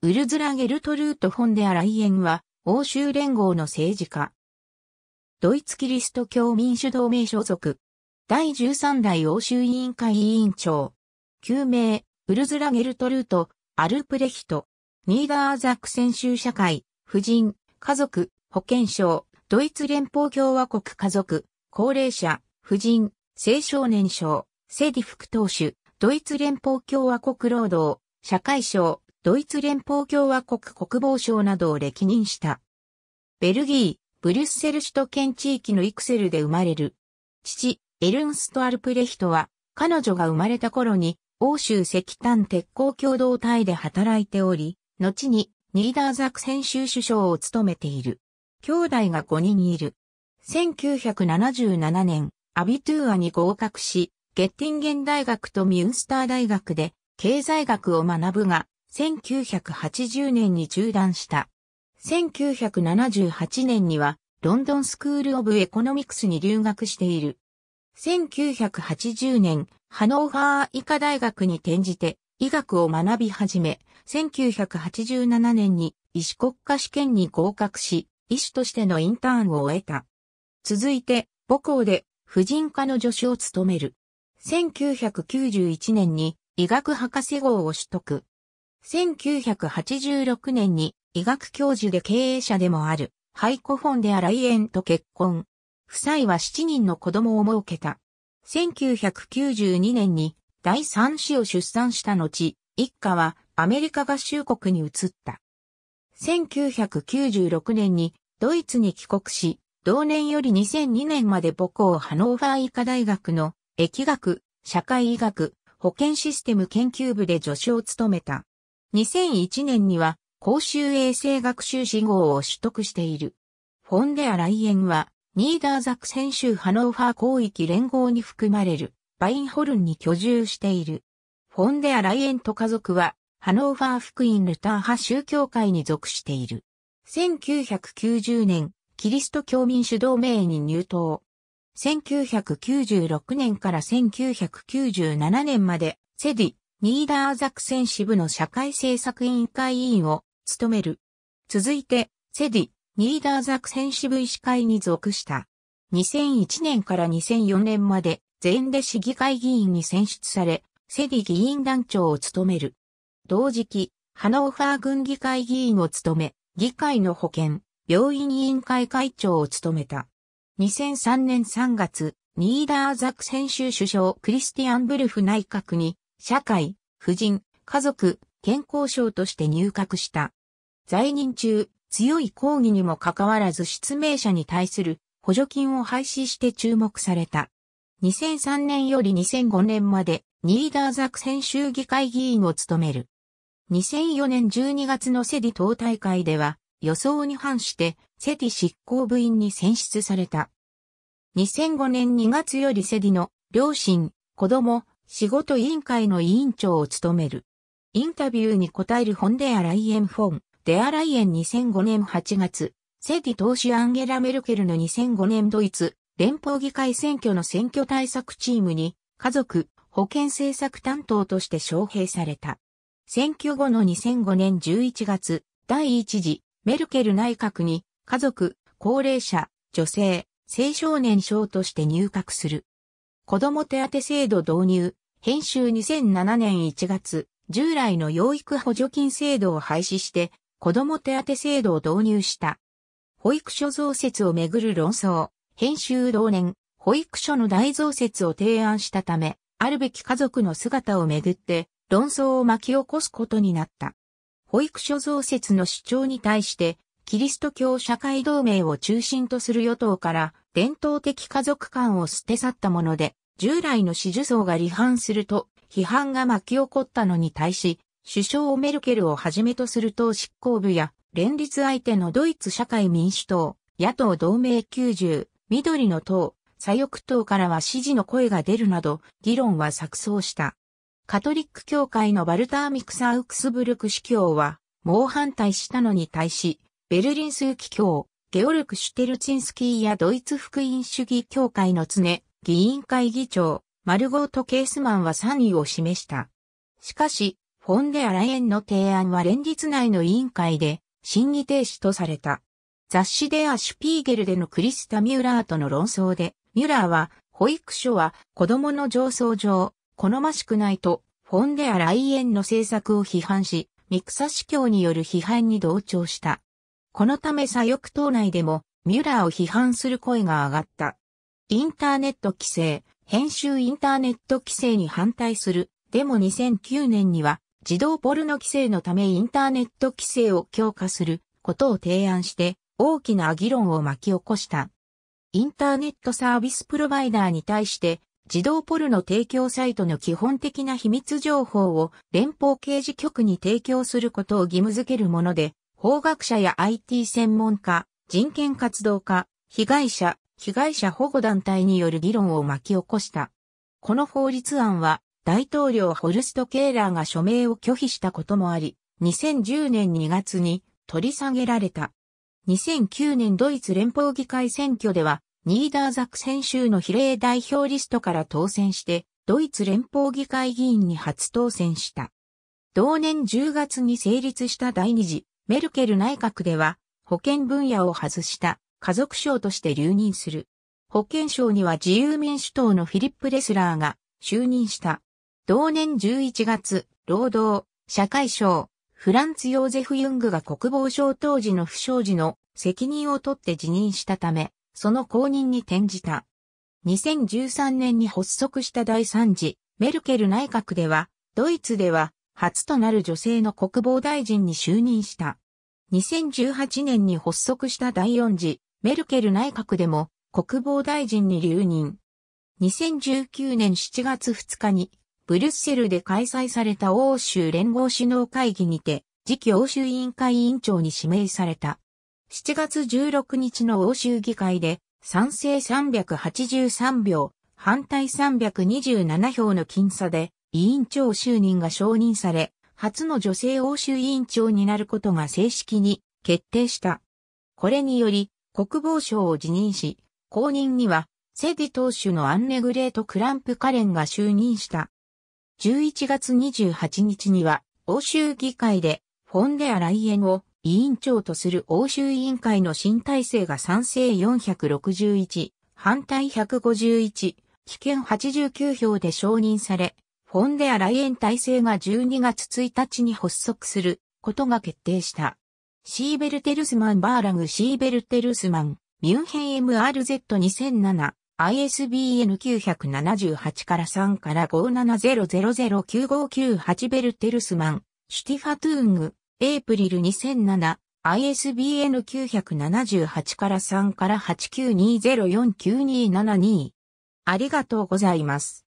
ウルズラ・ゲルトルート・フォンデア・ライエンは、欧州連合の政治家。ドイツキリスト教民主同盟所属。第13代欧州委員会委員長。旧名、ウルズラ・ゲルトルート、アルプレヒト。ニーダーザック先週社会、婦人、家族、保健省、ドイツ連邦共和国家族、高齢者、婦人、青少年省、セディ副党首、ドイツ連邦共和国労働、社会省、ドイツ連邦共和国国防省などを歴任した。ベルギー、ブリュッセル首都圏地域のイクセルで生まれる。父、エルンスト・アルプレヒトは、彼女が生まれた頃に、欧州石炭鉄鋼共同体で働いており、後にニーダーザクセン州首相を務めている。兄弟が5人いる。1977年、アビトゥーアに合格し、ゲッティンゲン大学とミュンスター大学で経済学を学ぶが、1980年に中断した。1978年にはロンドンスクール・オブ・エコノミクスに留学している。1980年、ハノーファー医科大学に転じて医学を学び始め、1987年に医師国家試験に合格し、医師としてのインターンを終えた。続いて、母校で婦人科の助手を務める。1991年に医学博士号を取得。1986年に医学教授で経営者でもあるハイコフォンでアライエンと結婚。夫妻は7人の子供を設けた。1992年に第3子を出産した後、一家はアメリカ合衆国に移った。1996年にドイツに帰国し、同年より2002年まで母校ハノーファー医科大学の疫学、社会医学、保健システム研究部で助手を務めた。2001年には公衆衛生学習士号を取得している。フォンデアライエンは、ニーダーザク選手ハノーファー広域連合に含まれる、バインホルンに居住している。フォンデアライエンと家族は、ハノーファー福音ルター派宗教会に属している。1990年、キリスト教民主同盟に入党。1996年から1997年まで、セディ、ニーダーザクセン支部の社会政策委員会委員を務める。続いて、セディ、ニーダーザクセン支部医師会に属した。2001年から2004年まで、全で市議会議員に選出され、セディ議員団長を務める。同時期、ハノーファー軍議会議員を務め、議会の保健、病院委員会会長を務めた。2003年3月、ニーダーザクセン首相クリスティアンブルフ内閣に社会、婦人、家族、健康省として入閣した。在任中、強い抗議にもかかわらず失明者に対する補助金を廃止して注目された。2003年より2005年までニーダーザク選手議会議員を務める。2004年12月のセディ党大会では予想に反してセディ執行部員に選出された。2005年2月よりセディの両親、子供、仕事委員会の委員長を務める。インタビューに答えるンデアライエンフォン、デアライエン2005年8月、セディ党首アンゲラ・メルケルの2005年ドイツ連邦議会選挙の選挙対策チームに家族保健政策担当として招聘された。選挙後の2005年11月、第1次メルケル内閣に家族、高齢者、女性、青少年省として入閣する。子供手当制度導入、編集2007年1月、従来の養育補助金制度を廃止して、子供手当制度を導入した。保育所増設をめぐる論争、編集同年、保育所の大増設を提案したため、あるべき家族の姿をめぐって、論争を巻き起こすことになった。保育所増設の主張に対して、キリスト教社会同盟を中心とする与党から伝統的家族観を捨て去ったもので、従来の支持層が離反すると批判が巻き起こったのに対し、首相メルケルをはじめとする党執行部や連立相手のドイツ社会民主党、野党同盟90、緑の党、左翼党からは支持の声が出るなど、議論は錯綜した。カトリック教会のバルター・ミクサーウクスブルク司教は、猛反対したのに対し、ベルリン数機卿、ゲオルク・シュテルチンスキーやドイツ福音主義協会の常、議員会議長、マルゴート・ケースマンは賛意を示した。しかし、フォンデアライエンの提案は連日内の委員会で、審議停止とされた。雑誌でアシュピーゲルでのクリスタ・ミューラーとの論争で、ミュラーは、保育所は子供の上層上、好ましくないと、フォンデアライエンの政策を批判し、ミクサ司教による批判に同調した。このため左翼党内でもミュラーを批判する声が上がった。インターネット規制、編集インターネット規制に反対する。でも2009年には自動ポルノ規制のためインターネット規制を強化することを提案して大きな議論を巻き起こした。インターネットサービスプロバイダーに対して児童ポルノ提供サイトの基本的な秘密情報を連邦刑事局に提供することを義務付けるもので、法学者や IT 専門家、人権活動家、被害者、被害者保護団体による議論を巻き起こした。この法律案は、大統領ホルスト・ケーラーが署名を拒否したこともあり、2010年2月に取り下げられた。2009年ドイツ連邦議会選挙では、ニーダーザク選手の比例代表リストから当選して、ドイツ連邦議会議員に初当選した。同年10月に成立した第二次メルケル内閣では、保健分野を外した家族省として留任する。保健省には自由民主党のフィリップ・レスラーが就任した。同年11月、労働、社会省、フランツ・ヨーゼフ・ユングが国防省当時の不祥事の責任を取って辞任したため、その後任に転じた。2013年に発足した第3次メルケル内閣では、ドイツでは初となる女性の国防大臣に就任した。2018年に発足した第四次メルケル内閣でも国防大臣に留任。2019年7月2日にブリュッセルで開催された欧州連合首脳会議にて次期欧州委員会委員長に指名された。7月16日の欧州議会で賛成383票、反対327票の僅差で委員長就任が承認され、初の女性欧州委員長になることが正式に決定した。これにより、国防省を辞任し、後任には、セディ党首のアンネグレート・クランプ・カレンが就任した。11月28日には、欧州議会で、フォンデア・ライエンを委員長とする欧州委員会の新体制が賛成461、反対151、危険89票で承認され、フォンデアライエン体制が12月1日に発足することが決定した。シーベルテルスマンバーラグシーベルテルスマン、ミュンヘン MRZ2007、ISBN978 から3から570009598ベルテルスマン、シュティファトゥーング、エイプリル2007、ISBN978 から3から892049272。ありがとうございます。